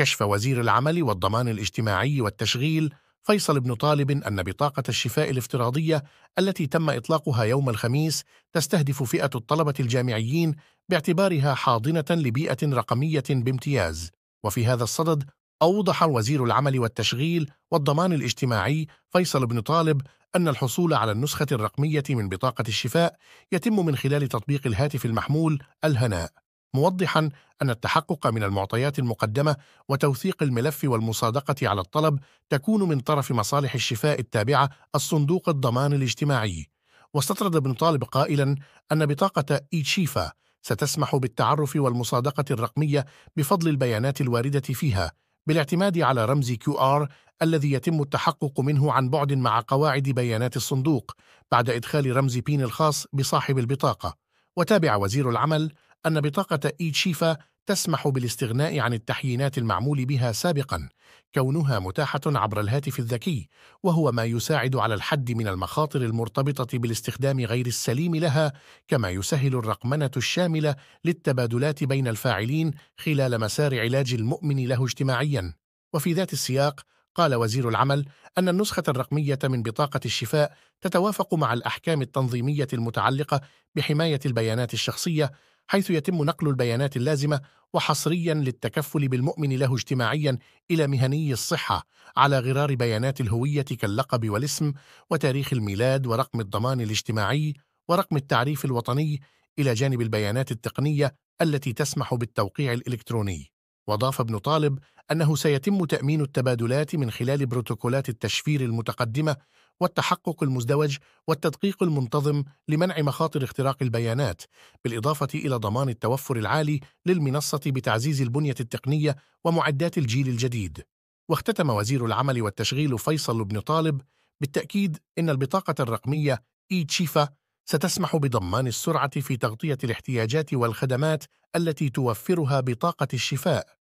كشف وزير العمل والضمان الاجتماعي والتشغيل فيصل بن طالب أن بطاقة الشفاء الافتراضية التي تم إطلاقها يوم الخميس تستهدف فئة الطلبة الجامعيين باعتبارها حاضنة لبيئة رقمية بامتياز وفي هذا الصدد أوضح وزير العمل والتشغيل والضمان الاجتماعي فيصل بن طالب أن الحصول على النسخة الرقمية من بطاقة الشفاء يتم من خلال تطبيق الهاتف المحمول الهناء موضحا أن التحقق من المعطيات المقدمة وتوثيق الملف والمصادقة على الطلب تكون من طرف مصالح الشفاء التابعة الصندوق الضمان الاجتماعي واستطرد ابن طالب قائلا أن بطاقة إيتشيفا ستسمح بالتعرف والمصادقة الرقمية بفضل البيانات الواردة فيها بالاعتماد على رمز كيو آر الذي يتم التحقق منه عن بعد مع قواعد بيانات الصندوق بعد إدخال رمز بين الخاص بصاحب البطاقة وتابع وزير العمل أن بطاقة إيتشيفا تسمح بالاستغناء عن التحيينات المعمول بها سابقا كونها متاحة عبر الهاتف الذكي وهو ما يساعد على الحد من المخاطر المرتبطة بالاستخدام غير السليم لها كما يسهل الرقمنة الشاملة للتبادلات بين الفاعلين خلال مسار علاج المؤمن له اجتماعيا وفي ذات السياق قال وزير العمل أن النسخة الرقمية من بطاقة الشفاء تتوافق مع الأحكام التنظيمية المتعلقة بحماية البيانات الشخصية حيث يتم نقل البيانات اللازمة وحصريا للتكفل بالمؤمن له اجتماعيا إلى مهني الصحة على غرار بيانات الهوية كاللقب والاسم وتاريخ الميلاد ورقم الضمان الاجتماعي ورقم التعريف الوطني إلى جانب البيانات التقنية التي تسمح بالتوقيع الإلكتروني وضاف ابن طالب أنه سيتم تأمين التبادلات من خلال بروتوكولات التشفير المتقدمة والتحقق المزدوج والتدقيق المنتظم لمنع مخاطر اختراق البيانات بالإضافة إلى ضمان التوفر العالي للمنصة بتعزيز البنية التقنية ومعدات الجيل الجديد واختتم وزير العمل والتشغيل فيصل بن طالب بالتأكيد إن البطاقة الرقمية إي تشيفا ستسمح بضمان السرعة في تغطية الاحتياجات والخدمات التي توفرها بطاقة الشفاء